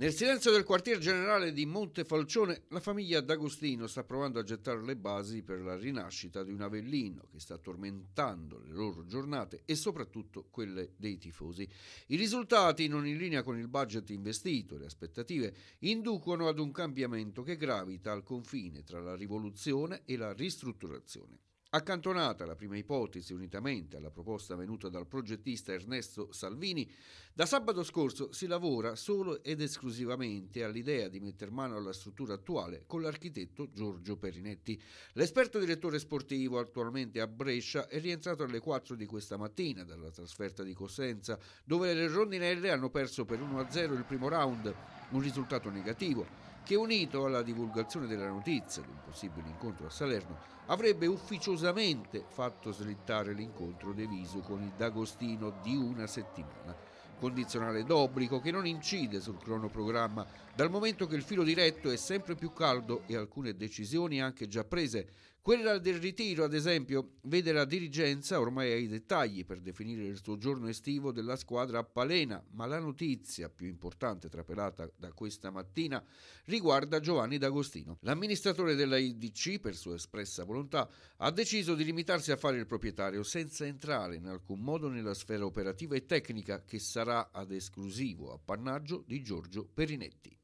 Nel silenzio del quartier generale di Montefalcione, la famiglia D'Agostino sta provando a gettare le basi per la rinascita di un Avellino che sta tormentando le loro giornate e soprattutto quelle dei tifosi. I risultati, non in linea con il budget investito e le aspettative, inducono ad un cambiamento che gravita al confine tra la rivoluzione e la ristrutturazione. Accantonata la prima ipotesi, unitamente alla proposta venuta dal progettista Ernesto Salvini, da sabato scorso si lavora solo ed esclusivamente all'idea di metter mano alla struttura attuale con l'architetto Giorgio Perinetti. L'esperto direttore sportivo attualmente a Brescia è rientrato alle 4 di questa mattina dalla trasferta di Cosenza, dove le rondinelle hanno perso per 1-0 il primo round un risultato negativo che unito alla divulgazione della notizia di un possibile incontro a Salerno avrebbe ufficiosamente fatto slittare l'incontro deviso con il D'Agostino di una settimana, condizionale d'obbligo che non incide sul cronoprogramma dal momento che il filo diretto è sempre più caldo e alcune decisioni anche già prese quella del ritiro, ad esempio, vede la dirigenza ormai ai dettagli per definire il soggiorno estivo della squadra a Palena, ma la notizia più importante trapelata da questa mattina riguarda Giovanni D'Agostino. L'amministratore della IDC, per sua espressa volontà, ha deciso di limitarsi a fare il proprietario senza entrare in alcun modo nella sfera operativa e tecnica che sarà ad esclusivo appannaggio di Giorgio Perinetti.